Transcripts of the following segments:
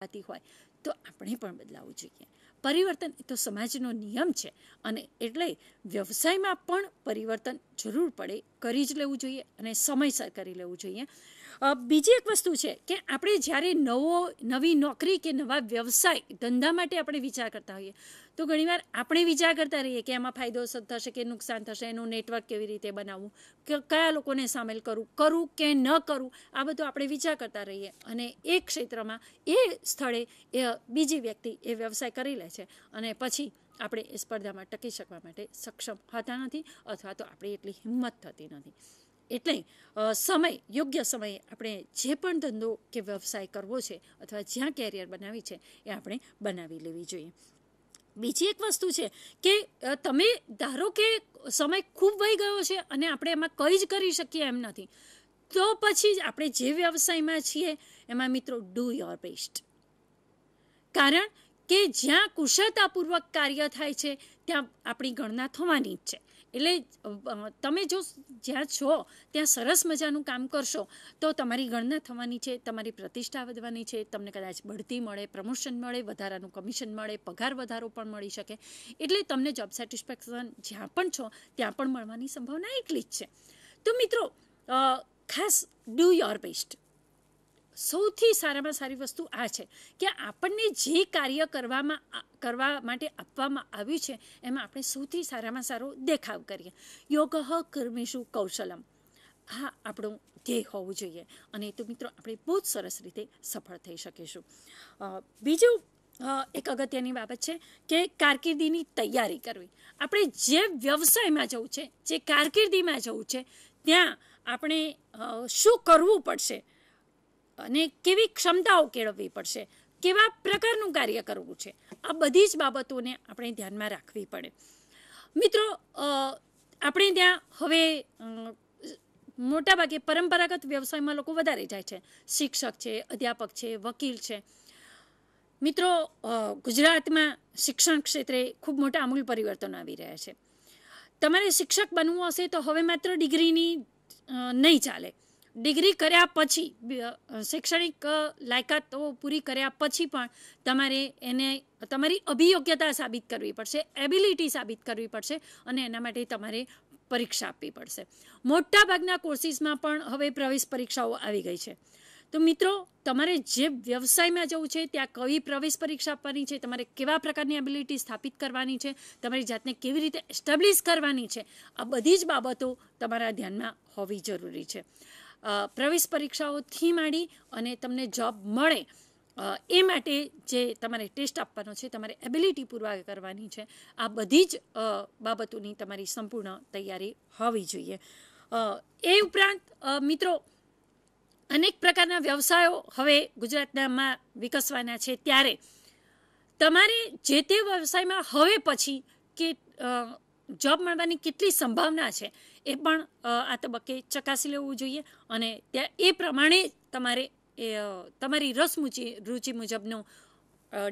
થતી હોય તો આપણે પણ બદલાવું જોઈએ પરિવર્તન એ તો સમાજનો નિયમ છે અને એટલે વ્યવસાયમાં પણ પરિવર્તન જરૂર પડે કરી જ લેવું જોઈએ અને સમયસર કરી લેવું જોઈએ બીજી એક વસ્તુ છે કે આપણે જ્યારે નવો નવી નોકરી કે નવા વ્યવસાય ધંધા માટે આપણે વિચાર કરતા હોઈએ તો ઘણીવાર આપણે વિચાર કરતા રહીએ કે એમાં ફાયદો થશે કે નુકસાન થશે એનું નેટવર્ક કેવી રીતે બનાવવું કે કયા લોકોને સામેલ કરવું કરવું કે ન કરવું આ બધું આપણે વિચાર કરતા રહીએ અને એ ક્ષેત્રમાં એ સ્થળે એ બીજી વ્યક્તિ એ વ્યવસાય કરી લે છે અને પછી આપણે એ સ્પર્ધામાં ટકી શકવા માટે સક્ષમ હોતા નથી અથવા તો આપણી એટલી હિંમત થતી નથી એટલે સમય યોગ્ય સમયે આપણે જે પણ ધંધો કે વ્યવસાય કરવો છે અથવા જ્યાં કેરિયર બનાવી છે એ આપણે બનાવી લેવી જોઈએ બીજી એક વસ્તુ છે કે તમે ધારો કે સમય ખૂબ વહી ગયો છે અને આપણે એમાં કંઈ જ કરી શકીએ એમ નથી તો પછી જ આપણે જે વ્યવસાયમાં છીએ એમાં મિત્રો ડૂ યોર બેસ્ટ કારણ કે જ્યાં કુશળતાપૂર્વક કાર્ય થાય છે ત્યાં આપણી ગણના થવાની જ છે એટલે તમે જો જ્યાં છો ત્યાં સરસ મજાનું કામ કરશો તો તમારી ગણના થવાની છે તમારી પ્રતિષ્ઠા વધવાની છે તમને કદાચ બઢતી મળે પ્રમોશન મળે વધારાનું કમિશન મળે પગાર વધારો પણ મળી શકે એટલે તમને જોબ સેટિસ્ફેક્શન જ્યાં પણ છો ત્યાં પણ મળવાની સંભાવના એટલી જ છે તો મિત્રો ખાસ ડૂ યોર બેસ્ટ સૌથી સારામાં સારી વસ્તુ આ છે કે આપણને જે કાર્ય કરવામાં કરવા માટે આપવામાં આવ્યું છે એમાં આપણે સૌથી સારામાં સારો દેખાવ કરીએ યોગ કર્મેશું કૌશલમ હા આપણું ધ્યેય હોવું જોઈએ અને તો મિત્રો આપણે બહુ જ સરસ રીતે સફળ થઈ શકીશું બીજું એક અગત્યની બાબત છે કે કારકિર્દીની તૈયારી કરવી આપણે જે વ્યવસાયમાં જવું છે જે કારકિર્દીમાં જવું છે ત્યાં આપણે શું કરવું પડશે અને કેવી ક્ષમતાઓ કેળવવી પડશે કેવા પ્રકારનું કાર્ય કરવું છે આ બધી જ બાબતોને આપણે ધ્યાનમાં રાખવી પડે મિત્રો આપણે ત્યાં હવે મોટાભાગે પરંપરાગત વ્યવસાયમાં લોકો વધારે જાય છે શિક્ષક છે અધ્યાપક છે વકીલ છે મિત્રો ગુજરાતમાં શિક્ષણ ક્ષેત્રે ખૂબ મોટા અમૂલ પરિવર્તનો આવી રહ્યા છે તમારે શિક્ષક બનવું હશે તો હવે માત્ર ડિગ્રીની નહીં ચાલે ડિગ્રી કર્યા પછી શૈક્ષણિક લાયકાતો પૂરી કર્યા પછી પણ તમારે એને તમારી અભિયોગ્યતા સાબિત કરવી પડશે એબિલિટી સાબિત કરવી પડશે અને એના માટે તમારે પરીક્ષા આપવી પડશે મોટાભાગના કોર્સીસમાં પણ હવે પ્રવેશ પરીક્ષાઓ આવી ગઈ છે તો મિત્રો તમારે જે વ્યવસાયમાં જવું છે ત્યાં કઈ પ્રવેશ પરીક્ષા આપવાની છે તમારે કેવા પ્રકારની એબિલિટી સ્થાપિત કરવાની છે તમારી જાતને કેવી રીતે એસ્ટાબ્લિશ કરવાની છે આ બધી જ બાબતો તમારા ધ્યાનમાં હોવી જરૂરી છે પ્રવેશ પરીક્ષાઓથી માંડી અને તમને જોબ મળે એ માટે જે તમારે ટેસ્ટ આપવાનો છે તમારે એબિલિટી પૂરવા કરવાની છે આ બધી જ બાબતોની તમારી સંપૂર્ણ તૈયારી હોવી જોઈએ એ ઉપરાંત મિત્રો અનેક પ્રકારના વ્યવસાયો હવે ગુજરાતનામાં વિકસવાના છે ત્યારે તમારે જે તે વ્યવસાયમાં હવે પછી કે જોબ મળવાની કેટલી સંભાવના છે એ પણ આ તબક્કે ચકાસી લેવું જોઈએ અને ત્યાં એ પ્રમાણે તમારે એ તમારી રસ રુચિ મુજબનો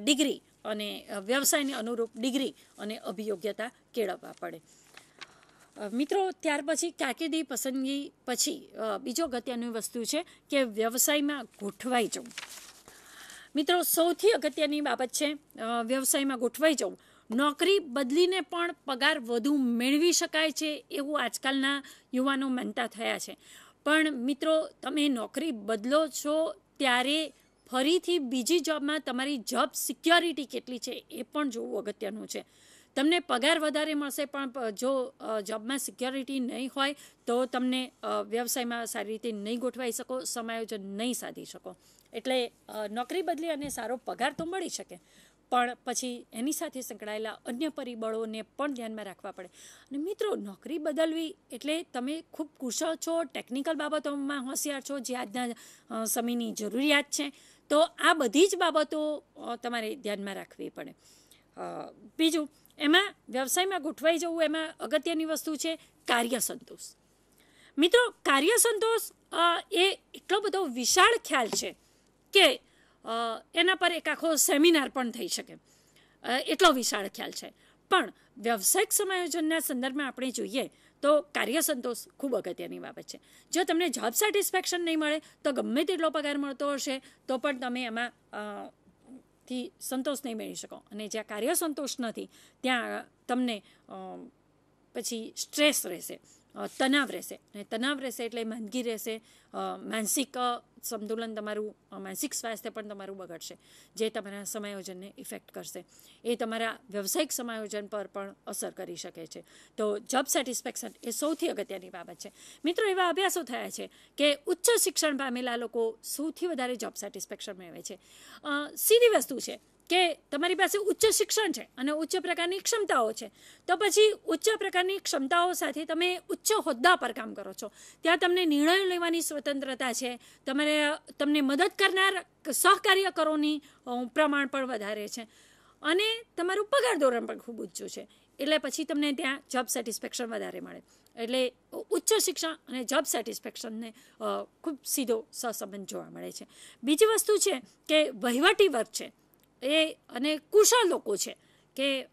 ડિગ્રી અને વ્યવસાયને અનુરૂપ ડિગ્રી અને અભિયોગ્યતા કેળવવા પડે મિત્રો ત્યાર પછી કારકિર્દી પસંદગી પછી બીજો અગત્યની વસ્તુ છે કે વ્યવસાયમાં ગોઠવાઈ જવું મિત્રો સૌથી અગત્યની બાબત છે વ્યવસાયમાં ગોઠવાઈ જવું નોકરી બદલીને પણ પગાર વધુ મેળવી શકાય છે એવું આજકાલના યુવાનો માનતા થયા છે પણ મિત્રો તમે નોકરી બદલો છો ત્યારે ફરીથી બીજી જોબમાં તમારી જોબ સિક્યોરિટી કેટલી છે એ પણ જોવું અગત્યનું છે તમને પગાર વધારે મળશે પણ જો જોબમાં સિક્યોરિટી નહીં હોય તો તમને વ્યવસાયમાં સારી રીતે નહીં ગોઠવાઈ શકો સમાયોજન નહીં સાધી શકો એટલે નોકરી બદલી અને સારો પગાર તો મળી શકે પણ પછી એની સાથે સંકળાયેલા અન્ય પરિબળોને પણ ધ્યાનમાં રાખવા પડે અને મિત્રો નોકરી બદલવી એટલે તમે ખૂબ કુશળ છો ટેકનિકલ બાબતોમાં હોશિયાર છો જે આજના સમયની જરૂરિયાત છે તો આ બધી જ બાબતો તમારે ધ્યાનમાં રાખવી પડે બીજું એમાં વ્યવસાયમાં ગોઠવાઈ જવું એમાં અગત્યની વસ્તુ છે કાર્ય સંતોષ મિત્રો કાર્ય સંતોષ એ એટલો બધો વિશાળ ખ્યાલ છે કે એના પર એક આખો સેમિનાર પણ થઈ શકે એટલો વિશાળ ખ્યાલ છે પણ વ્યવસાયિક સમાયોજનના સંદર્ભમાં આપણે જોઈએ તો કાર્ય સંતોષ ખૂબ અગત્યની બાબત છે જો તમને જોબ સેટિસ્ફેક્શન નહીં મળે તો ગમે તેટલો પગાર મળતો હશે તો પણ તમે એમાં થી સંતોષ નહીં મેળવી શકો અને જ્યાં કાર્ય સંતોષ નથી ત્યાં તમને પછી સ્ટ્રેસ રહેશે તનાવ રહેશે અને તનાવ રહેશે એટલે માંદગી રહેશે માનસિક સંતુલન તમારું માનસિક સ્વાસ્થ્ય પણ તમારું બગડશે જે તમારા સમાયોજનને ઇફેક્ટ કરશે એ તમારા વ્યવસાયિક સમાયોજન પર પણ અસર કરી શકે છે તો જોબ સેટિસ્ફેક્શન એ સૌથી અગત્યની બાબત છે મિત્રો એવા અભ્યાસો થયા છે કે ઉચ્ચ શિક્ષણ પામેલા લોકો સૌથી વધારે જોબ સેટિસ્ફેક્શન મેળવે છે સીધી વસ્તુ છે કે તમારી પાસે ઉચ્ચ શિક્ષણ છે અને ઉચ્ચ પ્રકારની ક્ષમતાઓ છે તો પછી ઉચ્ચ પ્રકારની ક્ષમતાઓ સાથે તમે ઉચ્ચ હોદ્દા પર કામ કરો છો ત્યાં તમને નિર્ણય લેવાની સ્વતંત્રતા છે તમારે તમને મદદ કરનાર સહકાર્યકરોની પ્રમાણ પણ વધારે છે અને તમારું પગાર ધોરણ પણ ખૂબ ઊંચું છે એટલે પછી તમને ત્યાં જોબ સેટિસ્ફેક્શન વધારે મળે એટલે ઉચ્ચ શિક્ષણ અને જોબ સેટિસ્ફેક્શનને ખૂબ સીધો સહસંબંધ જોવા મળે છે બીજી વસ્તુ છે કે વહીવટી વર્ગ છે એ અને કુશળ લોકો છે કે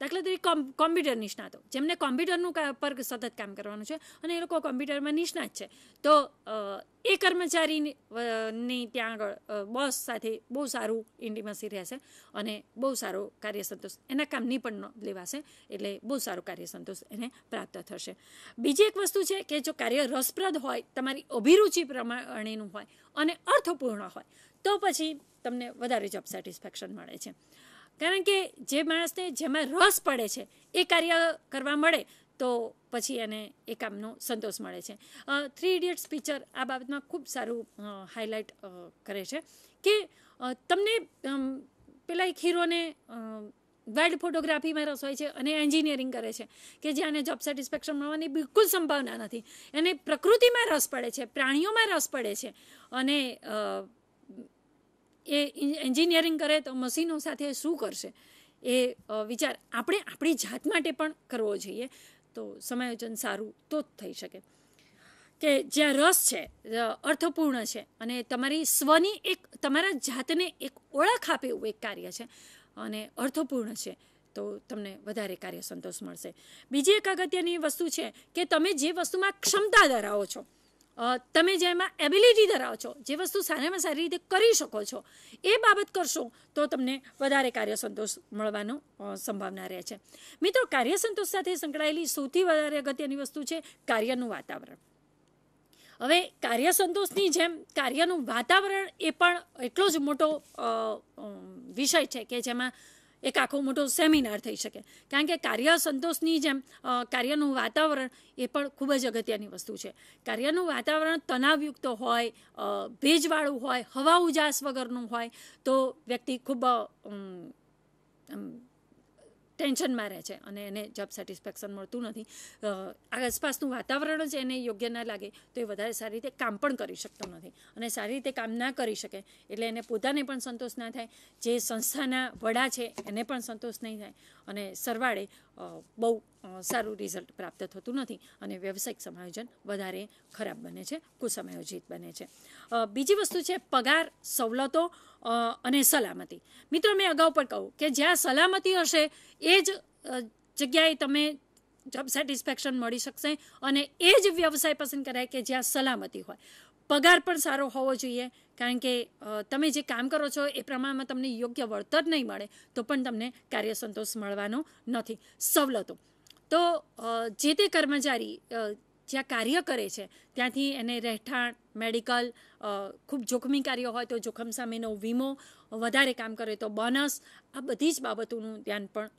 દાખલા તરીકે કોમ્પ્યુટર નિષ્ણાતો જેમને કોમ્પ્યુટરનું પર સતત કામ કરવાનું છે અને એ લોકો કોમ્પ્યુટરમાં નિષ્ણાત છે તો એ કર્મચારીની ત્યાં આગળ બોસ સાથે બહુ સારું ઇન્ટિમસી રહેશે અને બહુ સારો કાર્ય સંતોષ એના કામની પણ લેવાશે એટલે બહુ સારો કાર્ય સંતોષ એને પ્રાપ્ત થશે બીજી એક વસ્તુ છે કે જો કાર્ય રસપ્રદ હોય તમારી અભિરુચિ પ્રમાણેનું હોય અને અર્થપૂર્ણ હોય તો પછી તમને વધારે જોબ સેટિસ્ફેક્શન મળે છે કારણ કે જે માણસને જેમાં રસ પડે છે એ કાર્ય કરવા મળે તો પછી એને એ કામનો સંતોષ મળે છે થ્રી ઇડિયટ્સ પિક્ચર આ બાબતમાં ખૂબ સારું હાઇલાઇટ કરે છે કે તમને પેલા એક હીરોને વાઇલ્ડ ફોટોગ્રાફીમાં રસ હોય છે અને એન્જિનિયરિંગ કરે છે કે જ્યાં એને જોબ સેટિસ્ફેક્શન મળવાની બિલકુલ સંભાવના નથી એને પ્રકૃતિમાં રસ પડે છે પ્રાણીઓમાં રસ પડે છે અને એ એન્જિનિયરિંગ કરે તો મશીનો સાથે શું કરશે એ વિચાર આપણે આપણી જાત માટે પણ કરવો જોઈએ તો સમાયોજન સારું તો જ થઈ શકે કે જ્યાં રસ છે અર્થપૂર્ણ છે અને તમારી સ્વની એક તમારા જાતને એક ઓળખ આપે એવું એક કાર્ય છે અને અર્થપૂર્ણ છે તો તમને વધારે કાર્ય સંતોષ મળશે બીજી એક અગત્યની વસ્તુ છે કે તમે જે વસ્તુમાં ક્ષમતા ધરાવો છો તમે જેમાં એબિલિટી ધરાવ છો જે વસ્તુ સારામાં સારી રીતે કરી શકો છો એ બાબત કરશો તો તમને વધારે કાર્ય સંતોષ મળવાનો સંભાવના રહે છે મિત્રો કાર્ય સંતોષ સાથે સંકળાયેલી સૌથી વધારે અગત્યની વસ્તુ છે કાર્યનું વાતાવરણ હવે કાર્ય સંતોષની જેમ કાર્યનું વાતાવરણ એ પણ એટલો જ મોટો વિષય છે કે જેમાં એક આખો મોટો સેમિનાર થઈ શકે કારણ કે કાર્ય સંતોષની જેમ કાર્યનું વાતાવરણ એ પણ ખૂબ જ અગત્યની વસ્તુ છે કાર્યનું વાતાવરણ તણાવયુક્ત હોય ભેજવાળું હોય હવા ઉજાસ વગરનું હોય તો વ્યક્તિ ખૂબ ટેન્શનમાં રહે છે અને એને જોબ સેટિસ્ફેક્શન મળતું નથી આસપાસનું વાતાવરણ જ એને યોગ્ય ના લાગે તો એ વધારે સારી રીતે કામ પણ કરી શકતો નથી અને સારી રીતે કામ ના કરી શકે એટલે એને પોતાને પણ સંતોષ ના થાય જે સંસ્થાના વડા છે એને પણ સંતોષ નહીં થાય અને સરવાળે બહુ સારું રિઝલ્ટ પ્રાપ્ત થતું નથી અને વ્યવસાયિક સમાયોજન વધારે ખરાબ બને છે કુસમાયોજિત બને છે બીજી વસ્તુ છે પગાર સવલતો અને સલામતી મિત્રો મેં અગાઉ પણ કહું કે જ્યાં સલામતી હશે એ જ જગ્યાએ તમે જોબ સેટિસ્ફેક્શન મળી શકશે અને એ જ વ્યવસાય પસંદ કરાય કે જ્યાં સલામતી હોય પગાર પણ સારો હોવો જોઈએ કારણ કે તમે જે કામ કરો છો એ પ્રમાણમાં તમને યોગ્ય વળતર નહીં મળે તો પણ તમને કાર્ય સંતોષ મળવાનો નથી સવલતો તો જે તે કર્મચારી જ્યાં કાર્ય કરે છે ત્યાંથી એને રહેઠાણ મેડિકલ ખૂબ જોખમી કાર્ય હોય તો જોખમ સામેનો વીમો વધારે કામ કરે તો બોનસ આ બધી જ બાબતોનું ધ્યાન પણ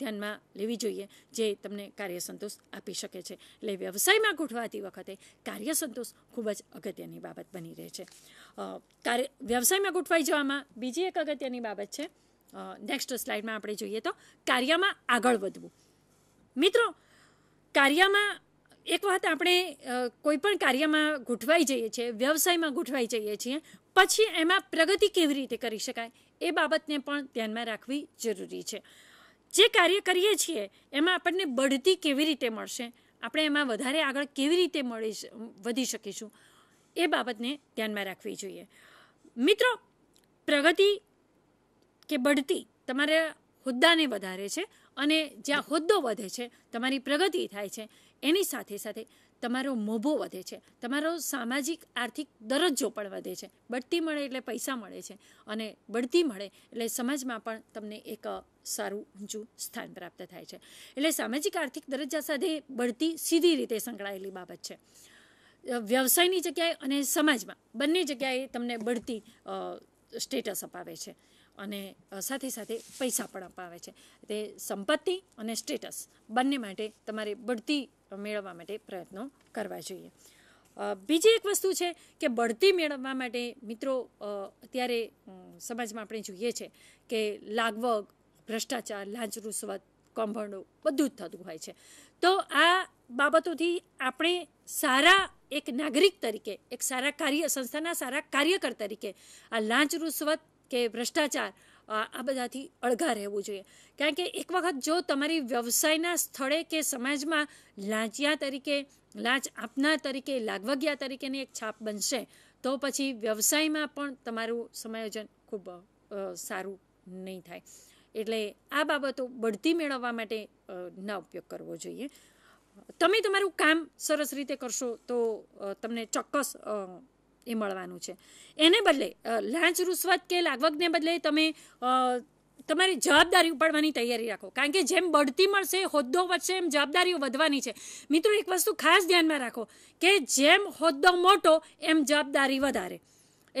ધ્યાનમાં લેવી જોઈએ જે તમને કાર્ય સંતોષ આપી શકે છે એટલે વ્યવસાયમાં ગોઠવાતી વખતે કાર્ય સંતોષ ખૂબ જ અગત્યની બાબત બની રહે છે કાર્ય વ્યવસાયમાં ગોઠવાઈ જવામાં બીજી એક અગત્યની બાબત છે નેક્સ્ટ સ્લાઇડમાં આપણે જોઈએ તો કાર્યમાં આગળ વધવું મિત્રો કાર્યમાં એક વખત આપણે કોઈ પણ કાર્યમાં ગોઠવાઈ જઈએ છીએ વ્યવસાયમાં ગોઠવાઈ જઈએ છીએ પછી એમાં પ્રગતિ કેવી રીતે કરી શકાય એ બાબતને પણ ધ્યાનમાં રાખવી જરૂરી છે જે કાર્ય કરીએ છીએ એમાં આપણને બઢતી કેવી રીતે મળશે આપણે એમાં વધારે આગળ કેવી રીતે મળી વધી શકીશું એ બાબતને ધ્યાનમાં રાખવી જોઈએ મિત્રો પ્રગતિ કે બઢતી તમારા હોદ્દાને વધારે છે અને જ્યાં હોદ્દો વધે છે તમારી પ્રગતિ થાય છે એની સાથે સાથે તમારો મોભો વધે છે તમારો સામાજિક આર્થિક દરજ્જો પણ વધે છે બઢતી મળે એટલે પૈસા મળે છે અને બઢતી મળે એટલે સમાજમાં પણ તમને એક સારું ઊંચું સ્થાન પ્રાપ્ત થાય છે એટલે સામાજિક આર્થિક દરજ્જા સાથે બઢતી સીધી રીતે સંકળાયેલી બાબત છે વ્યવસાયની જગ્યાએ અને સમાજમાં બંને જગ્યાએ તમને બઢતી સ્ટેટસ અપાવે છે અને સાથે સાથે પૈસા પણ અપાવે છે તે સંપત્તિ અને સ્ટેટસ બંને માટે તમારે બઢતી મેળવવા માટે પ્રયત્નો કરવા જોઈએ બીજી એક વસ્તુ છે કે બઢતી મેળવવા માટે મિત્રો અત્યારે સમાજમાં આપણે જોઈએ છે કે લાગવગ ભ્રષ્ટાચાર લાંચ રૂશ્વત કૌભાંડો બધું જ થતું હોય છે તો આ બાબતોથી આપણે સારા એક નાગરિક તરીકે એક સારા કાર્ય સંસ્થાના સારા કાર્યકર તરીકે આ લાંચ રૂશ્વત કે ભ્રષ્ટાચાર આ બધાથી અળગા રહેવું જોઈએ કારણ કે એક વખત જો તમારી વ્યવસાયના સ્થળે કે સમાજમાં લાંચિયા તરીકે લાંચ આપનાર તરીકે લાગવગ્યા તરીકેની એક છાપ બનશે તો પછી વ્યવસાયમાં પણ તમારું સમાયોજન ખૂબ સારું નહીં થાય એટલે આ બાબતો બઢતી મેળવવા માટે ના ઉપયોગ કરવો જોઈએ તમે તમારું કામ સરસ રીતે કરશો તો તમને ચોક્કસ એ મળવાનું છે એને બદલે લાંચ રૂશ્વત કે લાગવગને બદલે તમે તમારી જવાબદારી ઉપાડવાની તૈયારી રાખો કારણ કે જેમ બઢતી મળશે હોદ્દો વધશે એમ જવાબદારીઓ વધવાની છે મિત્રો એક વસ્તુ ખાસ ધ્યાનમાં રાખો કે જેમ હોદ્દો મોટો એમ જવાબદારી વધારે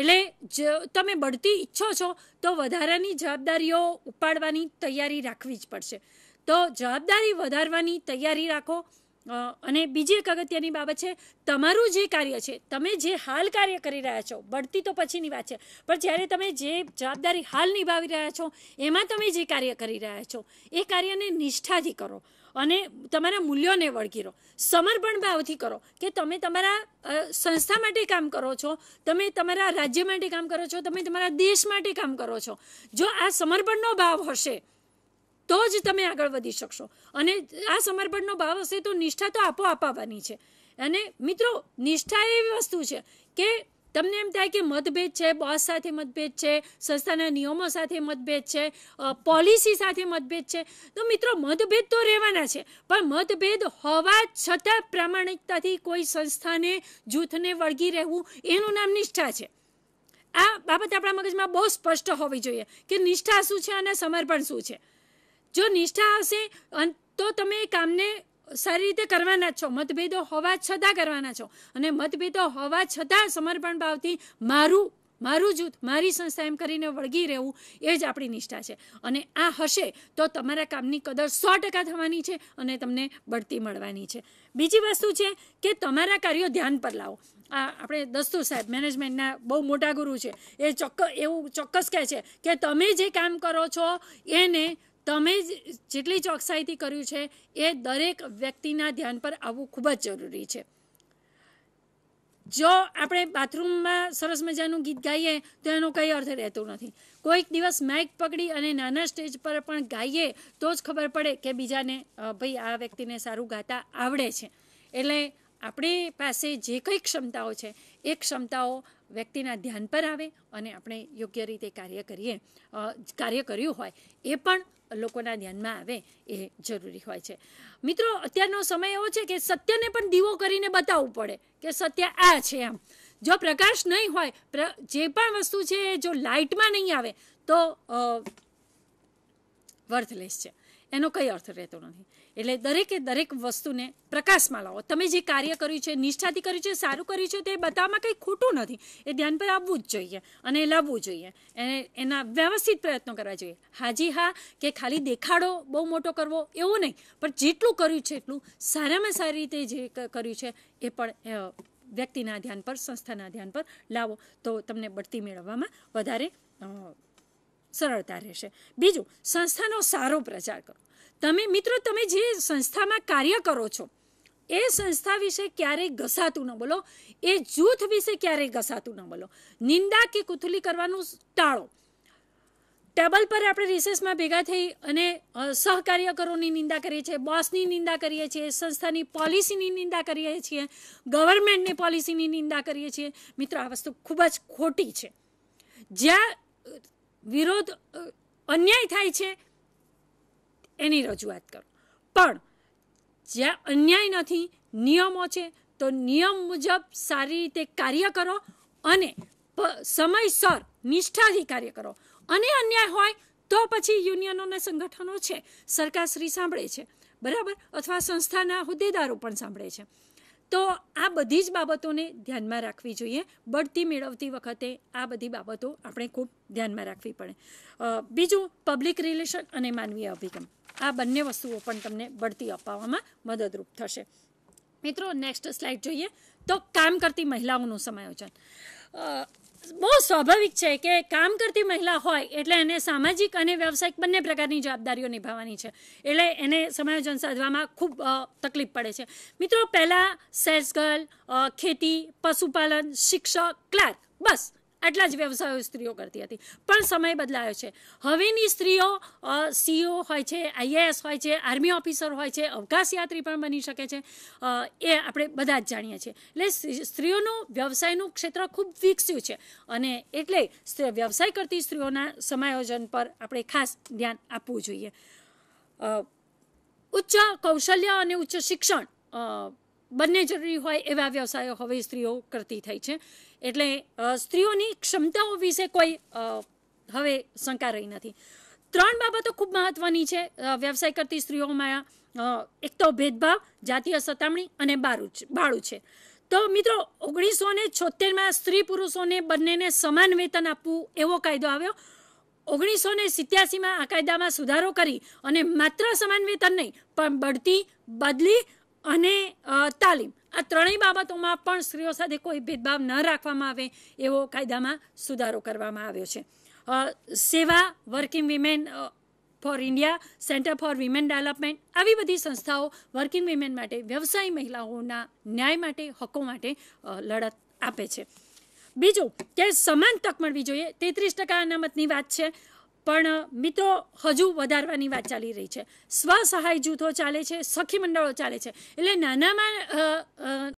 એટલે જ તમે બઢતી ઈચ્છો છો તો વધારાની જવાબદારીઓ ઉપાડવાની તૈયારી રાખવી જ પડશે તો જવાબદારી વધારવાની તૈયારી રાખો અને બીજી એક અગત્યની બાબત છે તમારું જે કાર્ય છે તમે જે હાલ કાર્ય કરી રહ્યા છો બઢતી તો પછીની વાત છે પણ જ્યારે તમે જે જવાબદારી હાલ નિભાવી રહ્યા છો એમાં તમે જે કાર્ય કરી રહ્યા છો એ કાર્યને નિષ્ઠાથી કરો અને તમારા મૂલ્યોને વળગી વળગીરો સમર્પણ ભાવથી કરો કે તમે તમારા સંસ્થા માટે કામ કરો છો તમે તમારા રાજ્ય માટે કામ કરો છો તમે તમારા દેશ માટે કામ કરો છો જો આ સમર્પણનો ભાવ હશે તો જ તમે આગળ વધી શકશો અને આ સમર્પણનો ભાવ હશે તો નિષ્ઠા તો આપોઆપ આપાવાની છે અને મિત્રો નિષ્ઠા એવી વસ્તુ છે કે તમને એમ થાય કે મતભેદ છે બોસ સાથે મતભેદ છે સંસ્થાના નિયમો સાથે મતભેદ છે પોલિસી સાથે મતભેદ છે તો મિત્રો મતભેદ તો રહેવાના છે પણ મતભેદ હોવા છતાં પ્રામાણિકતાથી કોઈ સંસ્થાને જૂથને વળગી રહેવું એનું નામ નિષ્ઠા છે આ બાબત આપણા મગજમાં બહુ સ્પષ્ટ હોવી જોઈએ કે નિષ્ઠા શું છે અને સમર્પણ શું છે જો નિષ્ઠા હશે તો તમે એ કામને સારી રીતે કરવાના છો મતભેદો હોવા છતાં કરવાના છો અને મતભેદો હોવા છતાં સમર્પણ ભાવથી મારું મારું જૂથ મારી સંસ્થા એમ કરીને વળગી રહેવું એ જ આપણી નિષ્ઠા છે અને આ હશે તો તમારા કામની કદર સો ટકા થવાની છે અને તમને બઢતી મળવાની છે બીજી વસ્તુ છે કે તમારા કાર્યો ધ્યાન પર લાવો આ આપણે દસ્તુ સાહેબ મેનેજમેન્ટના બહુ મોટા ગુરુ છે એ ચોક્કસ એવું ચોક્કસ કહે છે કે તમે જે કામ કરો છો એને તમે જેટલી ચોકસાઈથી કર્યું છે એ દરેક વ્યક્તિના ધ્યાન પર આવવું ખૂબ જ જરૂરી છે જો આપણે બાથરૂમમાં સરસ મજાનું ગીત ગાઈએ તો એનો કંઈ અર્થ રહેતો નથી કોઈક દિવસ માઇક પકડી અને નાના સ્ટેજ પર પણ ગાઈએ તો જ ખબર પડે કે બીજાને ભાઈ આ વ્યક્તિને સારું ગાતા આવડે છે એટલે આપણી પાસે જે કંઈ ક્ષમતાઓ છે એ ક્ષમતાઓ વ્યક્તિના ધ્યાન પર આવે અને આપણે યોગ્ય રીતે કાર્ય કરીએ કાર્ય કર્યું હોય એ પણ લોકોના ધ્યાનમાં આવે એ જરૂરી હોય છે મિત્રો અત્યારનો સમય એવો છે કે સત્યને પણ દીવો કરીને બતાવવું પડે કે સત્ય આ છે એમ જો પ્રકાશ નહીં હોય જે પણ વસ્તુ છે જો લાઇટમાં નહીં આવે તો વર્થલેસ છે એનો કંઈ અર્થ રહેતો નથી એટલે દરેકે દરેક વસ્તુને પ્રકાશમાં લાવો તમે જે કાર્ય કર્યું છે નિષ્ઠાથી કર્યું છે સારું કર્યું છે તે બતાવવામાં કંઈ ખોટું નથી એ ધ્યાન પર આવવું જ જોઈએ અને લાવવું જોઈએ એને એના વ્યવસ્થિત પ્રયત્નો કરવા જોઈએ હાજી હા કે ખાલી દેખાડો બહુ મોટો કરવો એવું નહીં પણ જેટલું કર્યું છે એટલું સારામાં સારી રીતે જે કર્યું છે એ પણ વ્યક્તિના ધ્યાન પર સંસ્થાના ધ્યાન પર લાવો તો તમને બઢતી મેળવવામાં વધારે સરળતા રહેશે બીજું સંસ્થાનો સારો પ્રચાર કરો તમે મિત્રો તમે જે સંસ્થામાં કાર્ય કરો છો એ સંસ્થા વિશે ક્યારેય ઘસાતું ન બોલો એ જૂથ વિશે ક્યારેય ઘસાતું ન બોલો નિંદા કે કુથલી કરવાનું ટાળો ટેબલ પર આપણે રિસેસમાં ભેગા થઈ અને સહકાર્યકરોની નિંદા કરીએ છીએ બોસની નિંદા કરીએ છીએ સંસ્થાની પોલિસીની નિંદા કરીએ છીએ ગવર્મેન્ટની પોલિસીની નિંદા કરીએ છીએ મિત્રો આ વસ્તુ ખૂબ જ ખોટી છે જ્યાં વિરોધ અન્યાય થાય છે એની રજૂઆત કરો પણ જ્યાં અન્યાય નથી નિયમો છે તો નિયમ મુજબ સારી રીતે કાર્ય કરો અને સમયસર નિષ્ઠાથી કાર્ય કરો અને અન્યાય હોય તો પછી યુનિયનોને સંગઠનો છે સરકારશ્રી સાંભળે છે બરાબર અથવા સંસ્થાના હોદ્દેદારો પણ સાંભળે છે તો આ બધી જ બાબતોને ધ્યાનમાં રાખવી જોઈએ બઢતી મેળવતી વખતે આ બધી બાબતો આપણે ખૂબ ધ્યાનમાં રાખવી પડે બીજું પબ્લિક રિલેશન અને માનવીય અભિગમ આ બંને વસ્તુઓ પણ તમને બઢતી અપાવવામાં મદદરૂપ થશે મિત્રો નેક્સ્ટ સ્લાઇડ જોઈએ તો કામ કરતી મહિલાઓનું સમાયોજન બહુ સ્વાભાવિક છે કે કામ કરતી મહિલા હોય એટલે એને સામાજિક અને વ્યવસાયિક બંને પ્રકારની જવાબદારીઓ નિભાવવાની છે એટલે એને સમાયોજન સાધવામાં ખૂબ તકલીફ પડે છે મિત્રો પહેલાં સેલ્સ ગર્લ ખેતી પશુપાલન શિક્ષક ક્લાર્ક બસ આટલા જ વ્યવસાયો સ્ત્રીઓ કરતી હતી પણ સમય બદલાયો છે હવેની સ્ત્રીઓ સીઓ હોય છે આઈએએસ હોય છે આર્મી ઓફિસર હોય છે અવકાશયાત્રી પણ બની શકે છે એ આપણે બધા જ જાણીએ છીએ એટલે સ્ત્રીઓનું વ્યવસાયનું ક્ષેત્ર ખૂબ વિકસ્યું છે અને એટલે વ્યવસાય કરતી સ્ત્રીઓના સમાયોજન પર આપણે ખાસ ધ્યાન આપવું જોઈએ ઉચ્ચ કૌશલ્ય અને ઉચ્ચ શિક્ષણ બંને જરૂરી હોય એવા વ્યવસાયો હવે સ્ત્રીઓ કરતી થઈ છે એટલે સ્ત્રીઓની ક્ષમતાઓ વિશે કોઈ હવે શંકા રહી નથી ત્રણ બાબતો ખૂબ મહત્વની છે વ્યવસાય કરતી સ્ત્રીઓમાં એક તો ભેદભાવ જાતીય સતામણી અને બારું બાળું છે તો મિત્રો ઓગણીસો ને છોતેરમાં સ્ત્રી પુરુષોને બંનેને સમાન વેતન આપવું એવો કાયદો આવ્યો ઓગણીસો ને સિત્યાસીમાં આ કાયદામાં સુધારો કરી અને માત્ર સમાન વેતન નહીં પણ બઢતી બદલી અને તાલીમ આ ત્રણેય બાબતોમાં પણ સ્ત્રીઓ સાથે કોઈ ભેદભાવ ન રાખવામાં આવે એવો કાયદામાં સુધારો કરવામાં આવ્યો છે સેવા working women for India centre for women development આવી બધી સંસ્થાઓ વર્કિંગ વિમેન માટે વ્યવસાયી મહિલાઓના ન્યાય માટે હકો માટે લડત આપે છે બીજું કે સમાન તક મળવી જોઈએ તેત્રીસ ટકા અનામતની વાત છે પણ મિત્રો હજુ વધારવાની વાત ચાલી રહી છે સ્વસહાય જૂથો ચાલે છે સખી મંડળો ચાલે છે એટલે નાનામાં